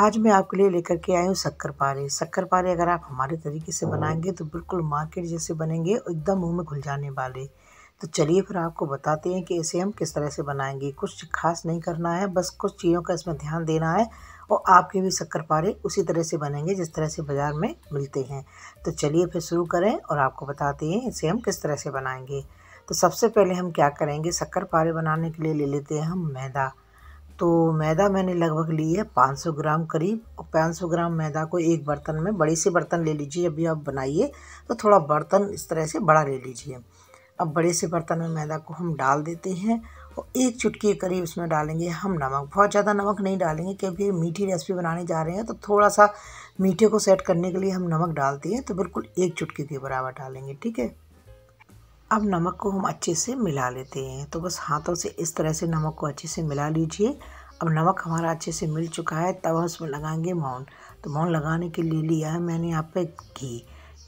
आज मैं आपके लिए लेकर के आई हूँ शक्कर पारे शक्कर पारे अगर आप हमारे तरीके से बनाएंगे तो बिल्कुल मार्केट जैसे बनेंगे और एकदम मुंह में घुल जाने वाले तो चलिए फिर आपको बताते हैं कि इसे हम किस तरह से बनाएंगे कुछ खास नहीं करना है बस कुछ चीज़ों का इसमें ध्यान देना है और आपके भी शक्कर पारे उसी तरह से बनेंगे जिस तरह से बाज़ार में मिलते हैं तो चलिए फिर शुरू करें और आपको बताते हैं इसे हम किस तरह से बनाएंगे तो सबसे पहले हम क्या करेंगे शक्कर पारे बनाने के लिए ले लेते हैं हम मैदा तो मैदा मैंने लगभग ली है 500 ग्राम करीब और 500 ग्राम मैदा को एक बर्तन में बड़ी सी बर्तन ले लीजिए अभी आप बनाइए तो थोड़ा बर्तन इस तरह से बड़ा ले लीजिए अब बड़े से बर्तन में मैदा को हम डाल देते हैं और एक चुटकी करीब इसमें डालेंगे हम नमक बहुत ज़्यादा नमक नहीं डालेंगे क्योंकि मीठी रेसिपी बनाने जा रहे हैं तो थोड़ा सा मीठे को सेट करने के लिए हम नमक डालते हैं तो बिल्कुल एक चुटकी के बराबर डालेंगे ठीक है अब नमक को हम अच्छे से मिला लेते हैं तो बस हाथों से इस तरह से नमक को अच्छे से मिला लीजिए अब नमक हमारा अच्छे से मिल चुका है तब हम उसमें लगाएंगे मौन तो मौन लगाने के लिए लिया है मैंने यहाँ पे घी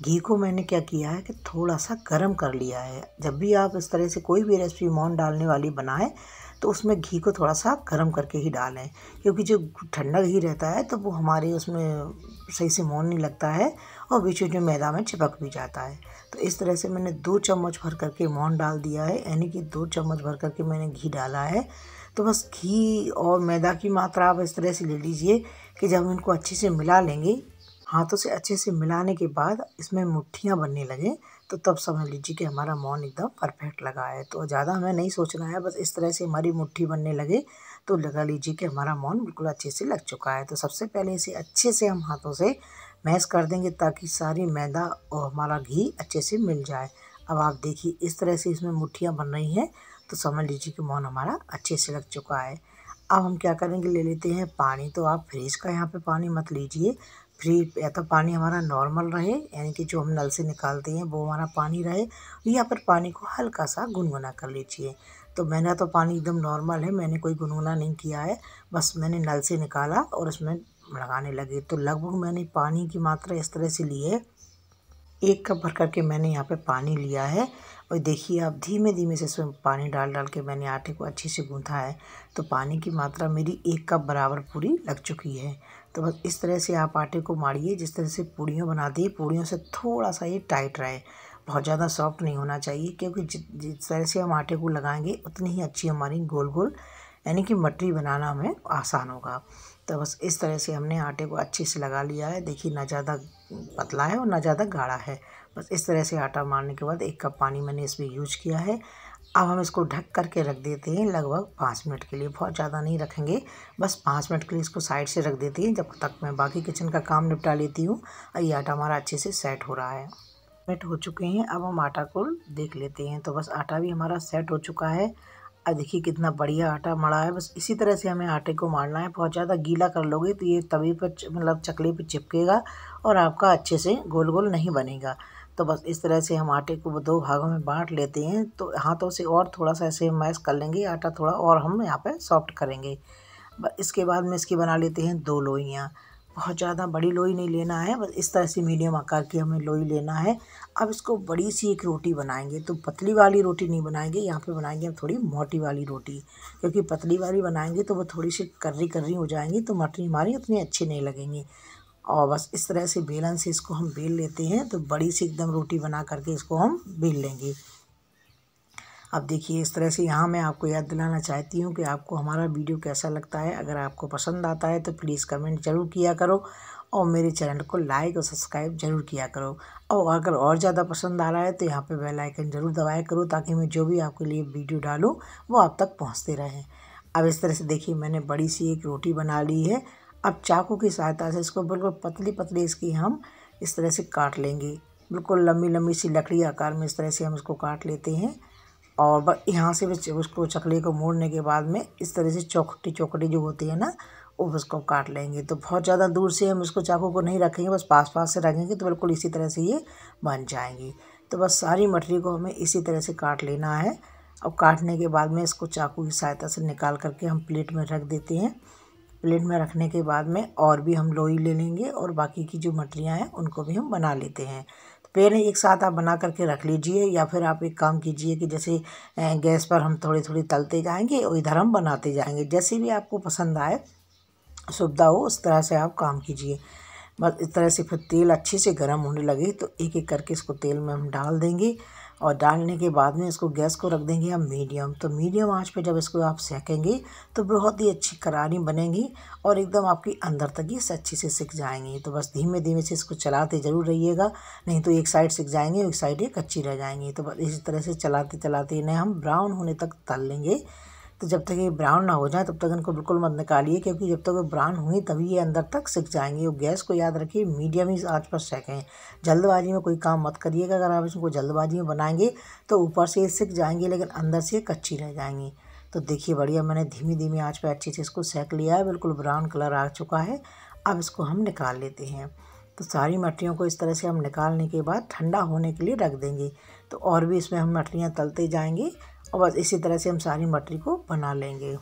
घी को मैंने क्या किया है कि थोड़ा सा गर्म कर लिया है जब भी आप इस तरह से कोई भी रेसिपी मौन डालने वाली बनाएं तो उसमें घी को थोड़ा सा गर्म करके ही डालें क्योंकि जो ठंडा घी रहता है तो वो हमारे उसमें सही से मोन नहीं लगता है और बीच में में मैदा में चिपक भी जाता है तो इस तरह से मैंने दो चम्मच भर करके मोन डाल दिया है यानी कि दो चम्मच भर करके मैंने घी डाला है तो बस घी और मैदा की मात्रा आप इस तरह से ले लीजिए कि जब इनको अच्छे से मिला लेंगे हाथों से अच्छे से मिलाने के बाद इसमें मुट्ठियाँ बनने लगे तो तब समझ लीजिए कि हमारा मौन एकदम परफेक्ट लगा है तो ज़्यादा हमें नहीं सोचना है बस इस तरह से हमारी मुट्ठी बनने लगे तो लगा लीजिए कि हमारा मौन बिल्कुल अच्छे से लग चुका है तो सबसे पहले इसे अच्छे से हम हाथों से मैश कर देंगे ताकि सारी मैदा और हमारा घी अच्छे से मिल जाए अब आप देखिए इस तरह से इसमें मुठ्ठियाँ बन रही हैं तो समझ लीजिए कि मौन हमारा अच्छे से लग चुका है अब हम क्या करेंगे ले लेते हैं पानी तो आप फ्रिज का यहाँ पे पानी मत लीजिए फ्री या तो पानी हमारा नॉर्मल रहे यानी कि जो हम नल से निकालते हैं वो हमारा पानी रहे या फिर पानी को हल्का सा गुनगुना कर लीजिए तो मैंने तो पानी एकदम नॉर्मल है मैंने कोई गुनगुना नहीं किया है बस मैंने नल से निकाला और उसमें लगाने लगे तो लगभग मैंने पानी की मात्रा इस तरह से ली है एक कप भर करके मैंने यहाँ पे पानी लिया है और देखिए आप धीमे धीमे से इसमें पानी डाल डाल के मैंने आटे को अच्छे से गूँथा है तो पानी की मात्रा मेरी एक कप बराबर पूरी लग चुकी है तो बस इस तरह से आप आटे को माड़िए जिस तरह से पूड़ियों बनाती है पूड़ियों से थोड़ा सा ये टाइट रहे बहुत ज़्यादा सॉफ्ट नहीं होना चाहिए क्योंकि जिस तरह से हम आटे को लगाएंगे उतनी ही अच्छी हमारी गोल गोल यानी कि मटरी बनाना हमें आसान होगा तो बस इस तरह से हमने आटे को अच्छे से लगा लिया है देखिए ना ज़्यादा पतला है और ना ज़्यादा गाढ़ा है बस इस तरह से आटा मारने के बाद एक कप पानी मैंने इसमें यूज किया है अब हम इसको ढक करके रख देते हैं लगभग पाँच मिनट के लिए बहुत ज़्यादा नहीं रखेंगे बस पाँच मिनट के लिए इसको साइड से रख देते हैं जब तक मैं बाकी किचन का काम निपटा लेती हूँ और ये आटा हमारा अच्छे से सेट हो रहा है सेट हो चुके हैं अब हम आटा को देख लेते हैं तो बस आटा भी हमारा सेट हो चुका है अब देखिए कितना बढ़िया आटा मड़ा है बस इसी तरह से हमें आटे को मारना है बहुत ज़्यादा गीला कर लोगे तो ये तवे पर मतलब चकले पर चिपकेगा और आपका अच्छे से गोल गोल नहीं बनेगा तो बस इस तरह से हम आटे को दो भागों में बांट लेते हैं तो हाथों से और थोड़ा सा ऐसे मैश कर लेंगे आटा थोड़ा और हम यहाँ पर सॉफ्ट करेंगे इसके बाद में इसकी बना लेते हैं दो लोइयाँ बहुत ज़्यादा बड़ी लोई नहीं लेना है बस इस तरह से मीडियम आकार की हमें लोई लेना है अब इसको बड़ी सी एक रोटी बनाएंगे तो पतली वाली रोटी नहीं बनाएंगे यहाँ पे बनाएंगे हम थोड़ी मोटी वाली रोटी क्योंकि पतली वाली बनाएंगे तो वो थोड़ी सी कर्री कर्री हो जाएंगी तो मटरी हमारी उतनी अच्छी नहीं लगेंगी और बस इस तरह से बेलन से इसको हम बेल लेते हैं तो बड़ी सी एकदम रोटी बना करके इसको हम बेल लेंगे अब देखिए इस तरह से यहाँ मैं आपको याद दिलाना चाहती हूँ कि आपको हमारा वीडियो कैसा लगता है अगर आपको पसंद आता है तो प्लीज़ कमेंट ज़रूर किया करो और मेरे चैनल को लाइक और सब्सक्राइब जरूर किया करो और अगर और ज़्यादा पसंद आ रहा है तो यहाँ पे बेल आइकन ज़रूर दबाया करो ताकि मैं जो भी आपके लिए वीडियो डालूँ वो आप तक पहुँचते रहें अब इस तरह से देखिए मैंने बड़ी सी एक रोटी बना ली है अब चाकू की सहायता से इसको बिल्कुल पतली पतली इसकी हम इस तरह से काट लेंगे बिल्कुल लंबी लंबी सी लकड़ी आकार में इस तरह से हम इसको काट लेते हैं और यहाँ से भी उसको चकले को मोड़ने के बाद में इस तरह से चौखटी चौकटी जो होती है ना वो उसको काट लेंगे तो बहुत ज़्यादा दूर से हम इसको चाकू को नहीं रखेंगे बस पास पास से रखेंगे तो बिल्कुल इसी तरह से ये बन जाएंगी तो बस सारी मटरी को हमें इसी तरह से काट लेना है और काटने के बाद में इसको चाकू की सहायता से निकाल करके हम प्लेट में रख देते हैं प्लेट में रखने के बाद में और भी हम लोई ले लेंगे और बाकी की जो मटरियाँ हैं उनको भी हम बना लेते हैं तो पेड़ एक साथ आप बना करके रख लीजिए या फिर आप एक काम कीजिए कि जैसे गैस पर हम थोड़ी थोड़ी तलते जाएंगे और इधर हम बनाते जाएंगे जैसे भी आपको पसंद आए सुविधा हो उस तरह से आप काम कीजिए बस इस तरह से फिर तेल अच्छे से गर्म होने लगे तो एक एक करके इसको तेल में हम डाल देंगे और डालने के बाद में इसको गैस को रख देंगे हम मीडियम तो मीडियम आंच पे जब इसको आप सेकेंगे तो बहुत ही अच्छी करारी बनेंगी और एकदम आपकी अंदर तक ये अच्छी से सिक जाएंगी तो बस धीमे धीमे से इसको चलाते ज़रूर रहिएगा नहीं तो एक साइड सिक जाएंगे एक साइड ये कच्ची रह जाएंगी तो बस इसी तरह से चलाते चलाते इन्हें हम ब्राउन होने तक तल लेंगे तो जब तक ये ब्राउन ना हो जाए तब तक इनको बिल्कुल मत निकालिए क्योंकि जब तक वो ब्राउन हुए तभी ये अंदर तक सिक जाएंगे और गैस को याद रखिए मीडियम ही आँच पर सेकें जल्दबाजी में कोई काम मत करिएगा अगर आप इसको जल्दबाजी में बनाएंगे तो ऊपर से ये सिक जाएंगे लेकिन अंदर से कच्ची रह जाएंगी तो देखिए बढ़िया मैंने धीमी धीमी आँच पर अच्छे से इसको सेक लिया है बिल्कुल ब्राउन कलर आ चुका है अब इसको हम निकाल लेते हैं तो सारी मटरियों को इस तरह से हम निकालने के बाद ठंडा होने के लिए रख देंगे तो और भी इसमें हम मटरियाँ तलते जाएंगे और बस इसी तरह से हम सारी मटरी को बना लेंगे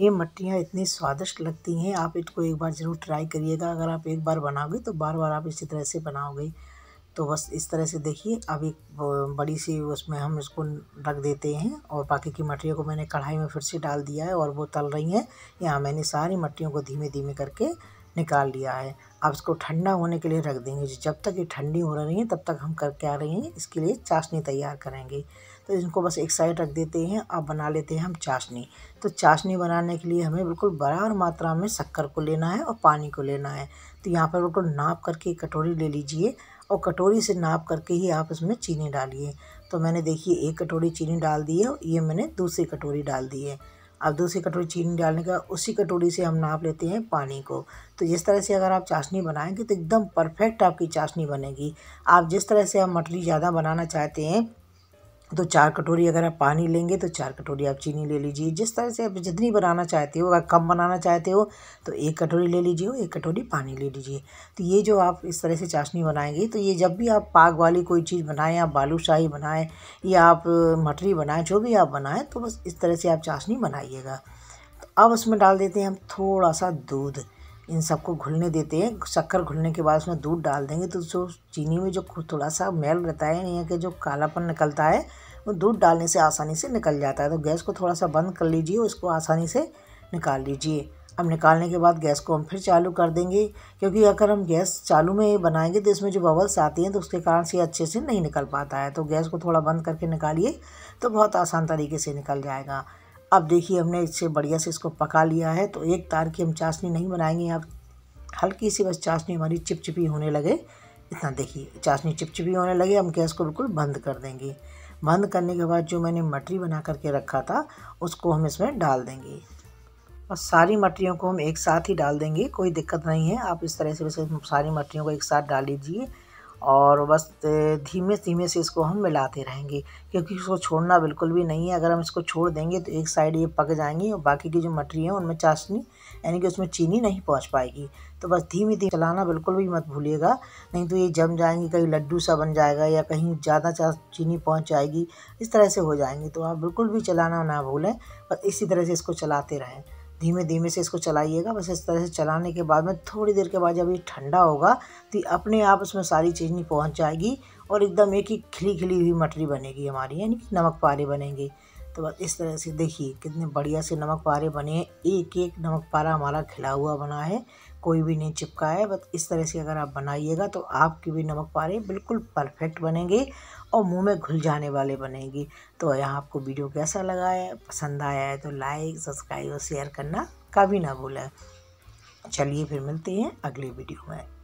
ये मटरियाँ इतनी स्वादिष्ट लगती हैं आप इसको एक बार ज़रूर ट्राई करिएगा अगर आप एक बार बनाओगे तो बार बार आप इसी तरह से बनाओगे तो बस इस तरह से देखिए अब एक बड़ी सी उसमें हम इसको रख देते हैं और बाकी की मटरियों को मैंने कढ़ाई में फिर से डाल दिया है और वो तल रही हैं यहाँ मैंने सारी मटरियों को धीमे धीमे करके निकाल लिया है अब इसको ठंडा होने के लिए रख देंगे जब तक ये ठंडी हो रही है तब तक हम कर क्या रही हैं इसके लिए चाशनी तैयार करेंगे तो इनको बस एक साइड रख देते हैं अब बना लेते हैं हम चाशनी तो चाशनी बनाने के लिए हमें बिल्कुल बराबर मात्रा में शक्कर को लेना है और पानी को लेना है तो यहाँ पर बिल्कुल नाप करके कटोरी ले लीजिए और कटोरी से नाप करके ही आप इसमें चीनी डालिए तो मैंने देखिए एक कटोरी चीनी डाल दी है और ये मैंने दूसरी कटोरी डाल दी है अब दूसरी कटोरी चीनी डालने का उसी कटोरी से हम नाप लेते हैं पानी को तो जिस तरह से अगर आप चाशनी बनाएंगे तो एकदम परफेक्ट आपकी चाशनी बनेगी आप जिस तरह से आप मटली ज़्यादा बनाना चाहते हैं तो चार कटोरी अगर आप पानी लेंगे तो चार कटोरी आप चीनी ले लीजिए जिस तरह से आप जितनी बनाना चाहते हो अगर कम बनाना चाहते हो तो एक कटोरी ले लीजिए और एक कटोरी पानी ले लीजिए तो ये जो आप इस तरह से चाशनी बनाएंगे तो ये जब भी आप पाग वाली कोई चीज़ बनाएं आप बालूशाही बनाएं या आप मटरी बनाएं जो भी आप बनाएं तो बस इस तरह से आप चाशनी बनाइएगा तो अब उसमें डाल देते हैं हम थोड़ा सा दूध इन सबको घुलने देते हैं शक्कर घुलने के बाद उसमें दूध डाल देंगे तो जो चीनी में जो थोड़ा सा मैल रहता है यहाँ के जो कालापन निकलता है दूध डालने से आसानी से निकल जाता है तो गैस को थोड़ा सा बंद कर लीजिए और इसको आसानी से निकाल लीजिए अब निकालने के बाद गैस को हम फिर चालू कर देंगे क्योंकि अगर हम गैस चालू में बनाएंगे तो इसमें जो बबल्स आती हैं तो उसके कारण से अच्छे से नहीं निकल पाता है तो गैस को थोड़ा बंद करके निकालिए तो बहुत आसान तरीके से निकल जाएगा अब देखिए हमने इससे बढ़िया से इसको पका लिया है तो एक तार की हम चाशनी नहीं बनाएंगे आप हल्की सी बस चाशनी हमारी चिपचिपी होने लगे इतना देखिए चाशनी चिपचिपी होने लगे हम गैस को बिल्कुल बंद कर देंगे बंद करने के बाद जो मैंने मटरी बना करके रखा था उसको हम इसमें डाल देंगे और सारी मटरियों को हम एक साथ ही डाल देंगे कोई दिक्कत नहीं है आप इस तरह से वैसे सारी मटरियों को एक साथ डाल लीजिए और बस धीमे धीमे से इसको हम मिलाते रहेंगे क्योंकि इसको छोड़ना बिल्कुल भी नहीं है अगर हम इसको छोड़ देंगे तो एक साइड ये पक जाएंगी और बाकी की जो मटरी है उनमें चाशनी यानी कि उसमें चीनी नहीं पहुंच पाएगी तो बस धीमे धीमे चलाना बिल्कुल भी मत भूलिएगा नहीं तो ये जम जाएंगी कहीं लड्डू सा बन जाएगा या कहीं ज़्यादा चीनी पहुँच जाएगी इस तरह से हो जाएंगी तो आप बिल्कुल भी चलाना ना भूलें बस इसी तरह से इसको चलाते रहें धीमे धीमे से इसको चलाइएगा बस इस तरह से चलाने के बाद में थोड़ी देर के बाद जब ये ठंडा होगा तो अपने आप इसमें सारी चीनी पहुँच जाएगी और एकदम एक ही खिली खिली हुई मटरी बनेगी हमारी यानी कि नमक पारे बनेंगे तो बस इस तरह से देखिए कितने बढ़िया से नमक पारे बने हैं एक एक नमक पारा हमारा खिला हुआ बना है कोई भी नहीं चिपका है बस इस तरह से अगर आप बनाइएगा तो आपकी भी नमक पारे बिल्कुल परफेक्ट बनेंगे और मुंह में घुल जाने वाले बनेंगे तो यहाँ आपको वीडियो कैसा लगा है पसंद आया है तो लाइक सब्सक्राइब और शेयर करना कभी ना भूलें चलिए फिर मिलते हैं अगले वीडियो में